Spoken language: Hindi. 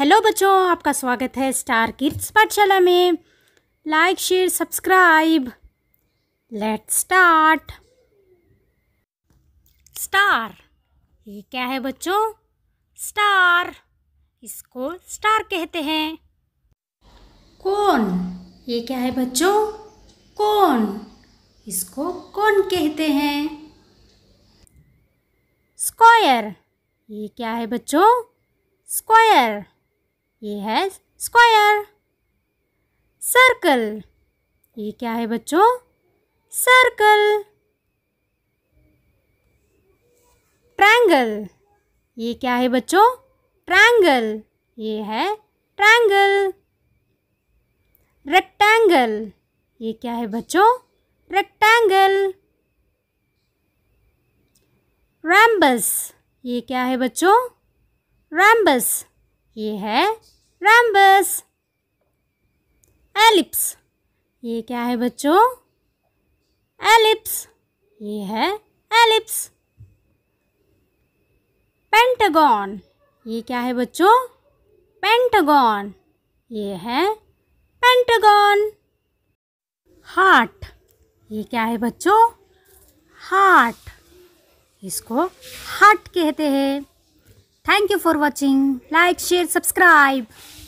हेलो बच्चों आपका स्वागत है स्टार किड्स पाठशाला में like share subscribe let start star ये क्या है बच्चों स्टार इसको स्टार कहते हैं कौन ये क्या है बच्चों कौन इसको कौन कहते हैं स्क्वायर ये क्या है बच्चों स्क्वायर ये है स्क्वायर सर्कल ये क्या है बच्चों सर्कल ट्रैंगल ये क्या है बच्चों ट्रैंगल ये है ट्रैंगल रेक्टेंगल ये क्या है बच्चों रेक्टेंगल रैम्बस ये क्या है बच्चों रैम्बस ये है रामबस एलिप्स ये क्या है बच्चों एलिप्स ये है एलिप्स पेंटागॉन ये क्या है बच्चों पेंटागॉन ये है पेंटागॉन हार्ट ये क्या है बच्चों हार्ट इसको हार्ट कहते हैं thank you for watching like share subscribe